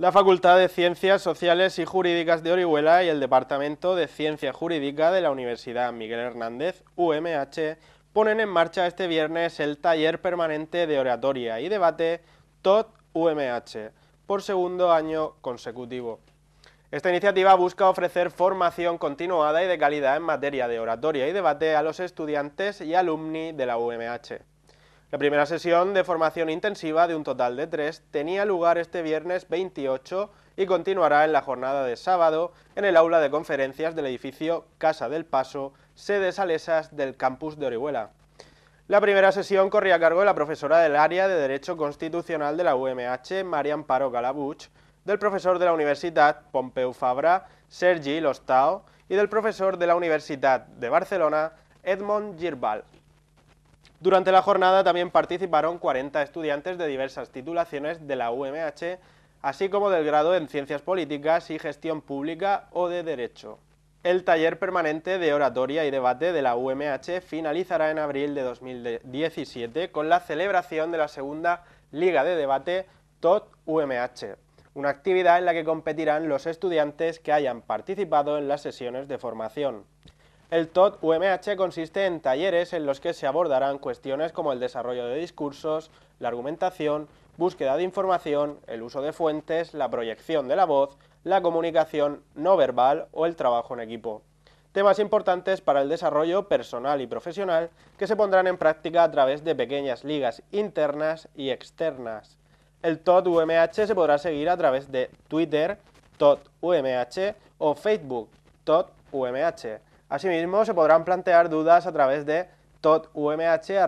la Facultad de Ciencias Sociales y Jurídicas de Orihuela y el Departamento de Ciencia Jurídica de la Universidad Miguel Hernández, UMH, ponen en marcha este viernes el taller permanente de oratoria y debate tot UMH, por segundo año consecutivo. Esta iniciativa busca ofrecer formación continuada y de calidad en materia de oratoria y debate a los estudiantes y alumni de la UMH. La primera sesión de formación intensiva de un total de tres tenía lugar este viernes 28 y continuará en la jornada de sábado en el aula de conferencias del edificio Casa del Paso, sede Salesas del campus de Orihuela. La primera sesión corría a cargo de la profesora del área de Derecho Constitucional de la UMH, María Amparo Galabuch, del profesor de la Universidad Pompeu Fabra, Sergi Lostao, y del profesor de la Universidad de Barcelona, Edmond Girbal. Durante la jornada también participaron 40 estudiantes de diversas titulaciones de la UMH, así como del grado en Ciencias Políticas y Gestión Pública o de Derecho. El taller permanente de oratoria y debate de la UMH finalizará en abril de 2017 con la celebración de la segunda Liga de Debate TOT UMH, una actividad en la que competirán los estudiantes que hayan participado en las sesiones de formación. El tot UMH consiste en talleres en los que se abordarán cuestiones como el desarrollo de discursos, la argumentación, búsqueda de información, el uso de fuentes, la proyección de la voz, la comunicación no verbal o el trabajo en equipo. Temas importantes para el desarrollo personal y profesional que se pondrán en práctica a través de pequeñas ligas internas y externas. El tot UMH se podrá seguir a través de Twitter, tot UMH o Facebook, tot UMH. Asimismo, se podrán plantear dudas a través de todumh.goumh.umh.es.